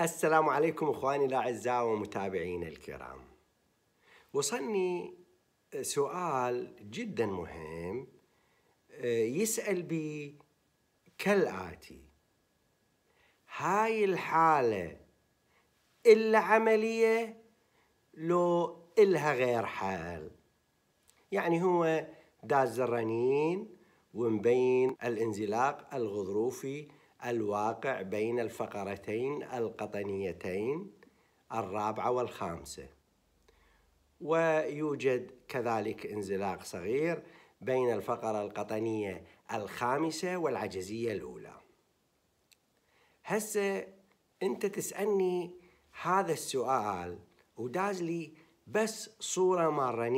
السلام عليكم اخواني الاعزاء ومتابعينا الكرام. وصلني سؤال جدا مهم آه، يسال بي كالاتي: هاي الحاله الا عمليه لو الها غير حل؟ يعني هو داز الرنين ومبين الانزلاق الغضروفي الواقع بين الفقرتين القطنيتين الرابعة والخامسة ويوجد كذلك انزلاق صغير بين الفقرة القطنية الخامسة والعجزية الأولى هسه أنت تسألني هذا السؤال وداز لي بس صورة مع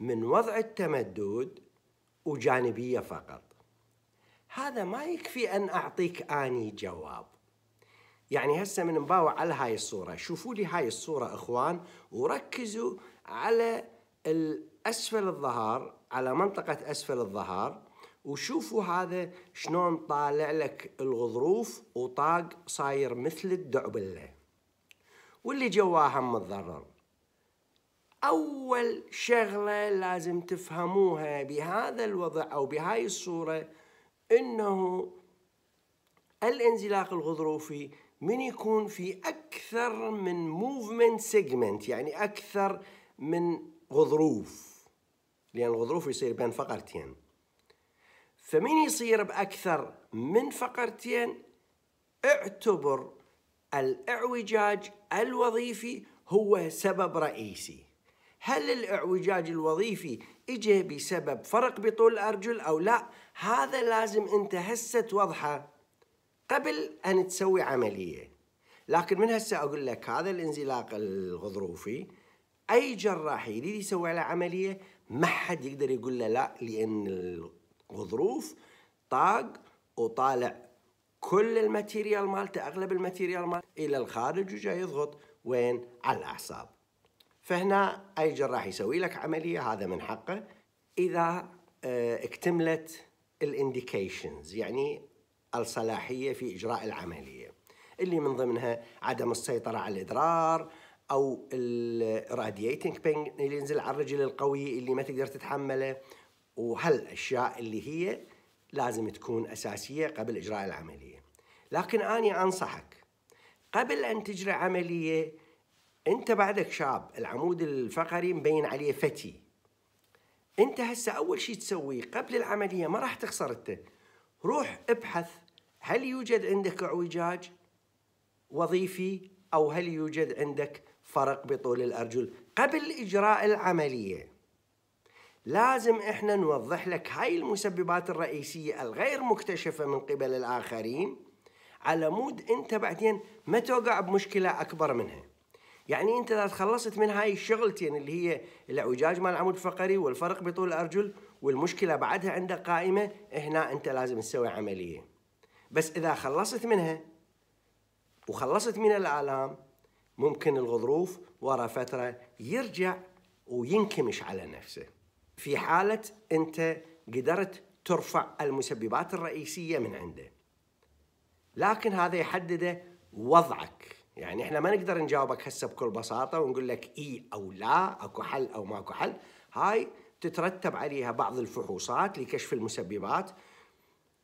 من وضع التمدد وجانبية فقط هذا ما يكفي أن أعطيك آني جواب يعني هسه من نباوع على هاي الصورة شوفوا لي هاي الصورة إخوان وركزوا على أسفل الظهر على منطقة أسفل الظهر وشوفوا هذا شلون طالع لك الغضروف وطاق صاير مثل الدعبلة واللي جواه هم متضرر أول شغلة لازم تفهموها بهذا الوضع أو بهاي الصورة انه الانزلاق الغضروفي من يكون في اكثر من موفمنت سيجمنت يعني اكثر من غضروف لان الغضروف يصير بين فقرتين فمن يصير باكثر من فقرتين اعتبر الاعوجاج الوظيفي هو سبب رئيسي هل الاعوجاج الوظيفي اجى بسبب فرق بطول الارجل او لا هذا لازم انت هسه توضحه قبل ان تسوي عمليه لكن من هسه اقول لك هذا الانزلاق الغضروفي اي جراح يريد يسوي له عمليه ما حد يقدر يقول له لا لان الغضروف طاق وطالع كل الماتيريال مالته اغلب الماتيريال مالته الى الخارج وجاي يضغط وين على الاعصاب فهنا اي جراح يسوي لك عمليه هذا من حقه اذا آه، اكتملت الانديكيشنز يعني الصلاحية في إجراء العملية اللي من ضمنها عدم السيطرة على الإدرار أو الراديتنج بين اللي ينزل على الرجل القوي اللي ما تقدر تتحمله وهالأشياء اللي هي لازم تكون أساسية قبل إجراء العملية لكن أنا أنصحك قبل أن تجري عملية أنت بعدك شاب العمود الفقري مبين عليه فتي انت هسه اول شيء تسويه قبل العمليه ما راح تخسر انت روح ابحث هل يوجد عندك اعوجاج وظيفي او هل يوجد عندك فرق بطول الارجل قبل اجراء العمليه لازم احنا نوضح لك هاي المسببات الرئيسيه الغير مكتشفه من قبل الاخرين على مود انت بعدين ما توقع بمشكله اكبر منها يعني انت اذا تخلصت من هاي الشغلتين اللي هي الاعوجاج مال العمود الفقري والفرق بطول الارجل والمشكله بعدها عندك قائمه هنا انت لازم تسوي عمليه بس اذا خلصت منها وخلصت من الالام ممكن الغضروف ورا فتره يرجع وينكمش على نفسه في حاله انت قدرت ترفع المسببات الرئيسيه من عنده لكن هذا يحدده وضعك يعني احنا ما نقدر نجاوبك هسه بكل بساطه ونقول لك اي او لا اكو حل او ماكو حل هاي تترتب عليها بعض الفحوصات لكشف المسببات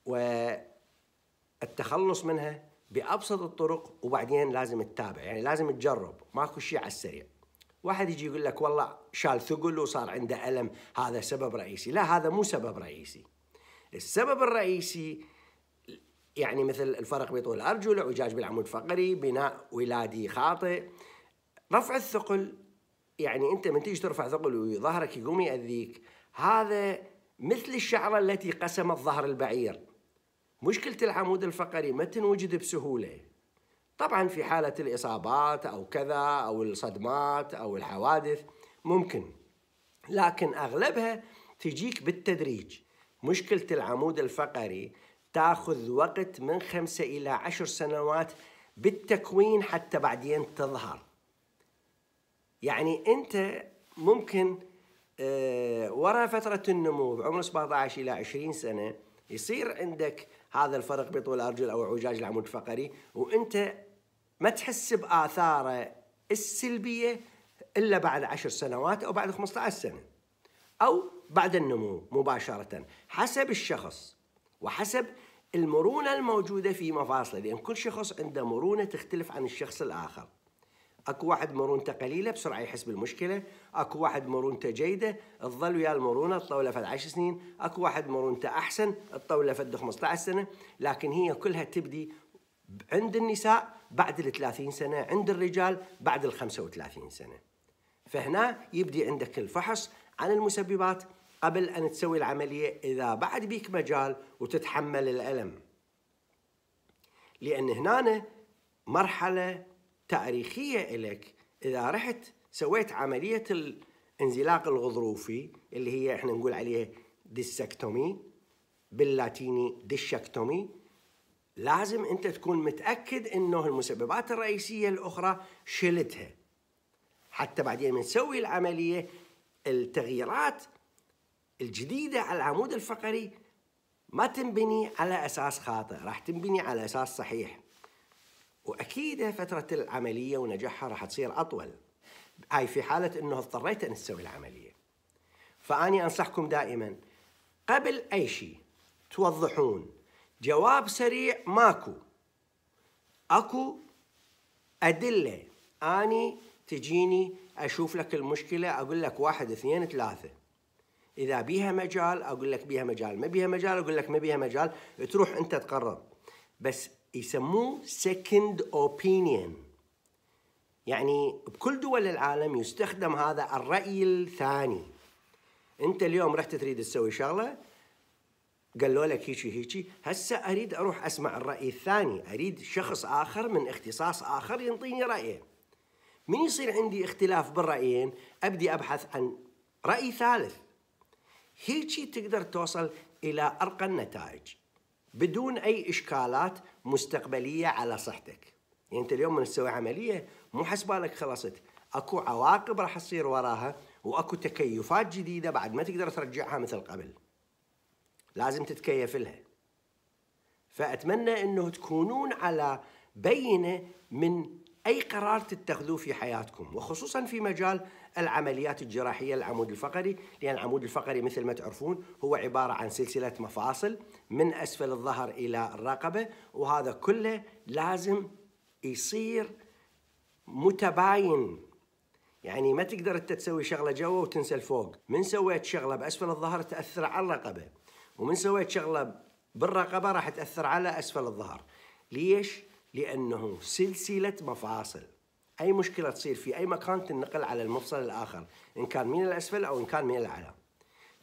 والتخلص منها بابسط الطرق وبعدين لازم تتابع يعني لازم تجرب ماكو شيء على السريع واحد يجي يقول لك والله شال ثقل وصار عنده الم هذا سبب رئيسي لا هذا مو سبب رئيسي السبب الرئيسي يعني مثل الفرق بطول الأرجل اعوجاج بالعمود الفقري بناء ولادي خاطئ رفع الثقل يعني أنت من تيجي ترفع ثقل وظهرك يقوم يأذيك هذا مثل الشعرة التي قسمت ظهر البعير مشكلة العمود الفقري ما تنوجد بسهولة طبعا في حالة الإصابات أو كذا أو الصدمات أو الحوادث ممكن لكن أغلبها تجيك بالتدريج مشكلة العمود الفقري تاخذ وقت من خمسة إلى عشر سنوات بالتكوين حتى بعدين تظهر يعني أنت ممكن آه، وراء فترة النمو بعمر 17 إلى 20 سنة يصير عندك هذا الفرق بطول الأرجل أو اعوجاج العمود الفقري وأنت ما تحس بآثاره السلبية إلا بعد 10 سنوات أو بعد 15 سنة أو بعد النمو مباشرة حسب الشخص وحسب المرونة الموجودة في مفاصله لأن كل شخص عنده مرونة تختلف عن الشخص الآخر اكو واحد مرونته قليله بسرعه يحس بالمشكله، اكو واحد مرونته جيده تظل ويا المرونه تطوله فد 10 سنين، اكو واحد مرونته احسن تطوله فد 15 سنه، لكن هي كلها تبدي عند النساء بعد ال 30 سنه، عند الرجال بعد ال 35 سنه. فهنا يبدي عندك الفحص عن المسببات قبل أن تسوي العملية إذا بعد بيك مجال وتتحمل الألم لأن هنا مرحلة تاريخية لك إذا رحت سويت عملية الانزلاق الغضروفي اللي هي احنا نقول عليها ديسكتومي باللاتيني ديشكتومي لازم انت تكون متاكد انه المسببات الرئيسيه الاخرى شلتها حتى بعدين من نسوي العمليه التغييرات الجديدة على العمود الفقري ما تنبني على أساس خاطئ راح تنبني على أساس صحيح وأكيد فترة العملية ونجاحها راح تصير أطول هاي في حالة أنه اضطريت أن تسوي العملية فأني أنصحكم دائما قبل أي شيء توضحون جواب سريع ماكو أكو أدلة أني تجيني أشوف لك المشكلة أقول لك واحد اثنين ثلاثة اذا بيها مجال اقول لك بيها مجال ما بيها مجال اقول لك ما بيها مجال تروح انت تقرر بس يسموه سكند اوبينيون يعني بكل دول العالم يستخدم هذا الراي الثاني انت اليوم رحت تريد تسوي شغله قالوا لك هيجي هيجي هسه اريد اروح اسمع الراي الثاني اريد شخص اخر من اختصاص اخر ينطيني رايه من يصير عندي اختلاف بالرايين ابدي ابحث عن راي ثالث هيجي تقدر توصل إلى أرقى النتائج بدون أي إشكالات مستقبلية على صحتك يعني أنت اليوم من تسوي عملية مو حسبالك خلصت أكو عواقب راح تصير وراها وأكو تكيفات جديدة بعد ما تقدر ترجعها مثل قبل لازم تتكيف لها فأتمنى أنه تكونون على بينة من أي قرار تتخذوه في حياتكم وخصوصا في مجال العمليات الجراحية العمود الفقري لأن العمود الفقري مثل ما تعرفون هو عبارة عن سلسلة مفاصل من أسفل الظهر إلى الرقبة وهذا كله لازم يصير متباين يعني ما تقدر انت تسوي شغله جوا وتنسى الفوق من سويت شغله باسفل الظهر تاثر على الرقبه ومن سويت شغله بالرقبه راح تاثر على اسفل الظهر ليش لأنه سلسلة مفاصل أي مشكلة تصير في أي مكان تنقل على المفصل الآخر إن كان من الأسفل أو إن كان من الأعلى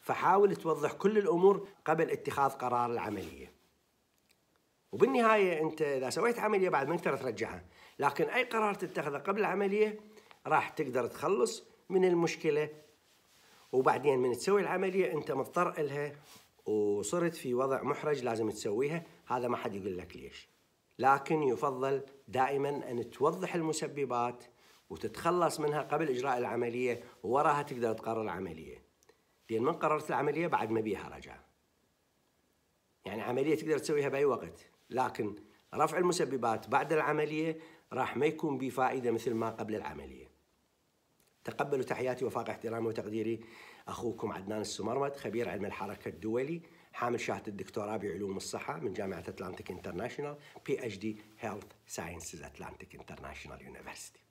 فحاول توضح كل الأمور قبل اتخاذ قرار العملية وبالنهاية أنت إذا سويت عملية بعد ما تقدر ترجعها لكن أي قرار تتخذه قبل العملية راح تقدر تخلص من المشكلة وبعدين من تسوي العملية أنت مضطر إلها وصرت في وضع محرج لازم تسويها هذا ما حد يقول لك ليش لكن يفضل دائما أن توضح المسببات وتتخلص منها قبل إجراء العملية ووراها تقدر تقرر العملية لأن من قررت العملية بعد ما بيها رجع يعني عملية تقدر تسويها بأي وقت لكن رفع المسببات بعد العملية راح ما يكون بفائدة مثل ما قبل العملية تقبلوا تحياتي وفاق احترامي وتقديري أخوكم عدنان السمرمد خبير علم الحركة الدولي حامل شهاده الدكتوراه بعلوم الصحه من جامعه اتلانتيك انترناشونال بي اتش دي هيلث ساينسز اتلانتيك انترناشونال يونيفرسيتي